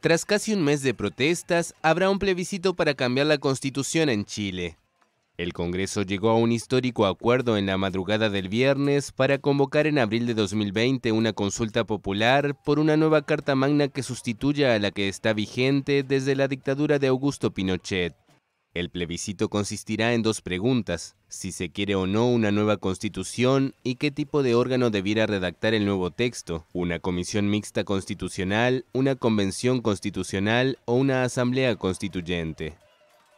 Tras casi un mes de protestas, habrá un plebiscito para cambiar la constitución en Chile. El Congreso llegó a un histórico acuerdo en la madrugada del viernes para convocar en abril de 2020 una consulta popular por una nueva Carta Magna que sustituya a la que está vigente desde la dictadura de Augusto Pinochet. El plebiscito consistirá en dos preguntas, si se quiere o no una nueva constitución y qué tipo de órgano debiera redactar el nuevo texto, una comisión mixta constitucional, una convención constitucional o una asamblea constituyente.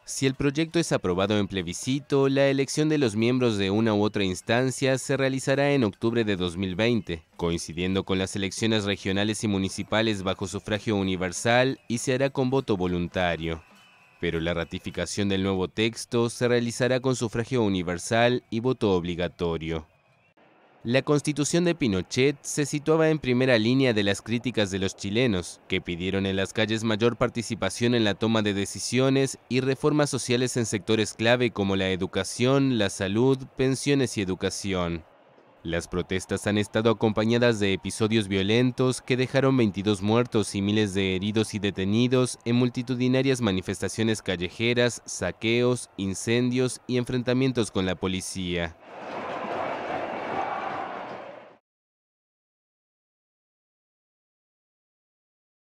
Si el proyecto es aprobado en plebiscito, la elección de los miembros de una u otra instancia se realizará en octubre de 2020, coincidiendo con las elecciones regionales y municipales bajo sufragio universal y se hará con voto voluntario pero la ratificación del nuevo texto se realizará con sufragio universal y voto obligatorio. La constitución de Pinochet se situaba en primera línea de las críticas de los chilenos, que pidieron en las calles mayor participación en la toma de decisiones y reformas sociales en sectores clave como la educación, la salud, pensiones y educación. Las protestas han estado acompañadas de episodios violentos que dejaron 22 muertos y miles de heridos y detenidos en multitudinarias manifestaciones callejeras, saqueos, incendios y enfrentamientos con la policía.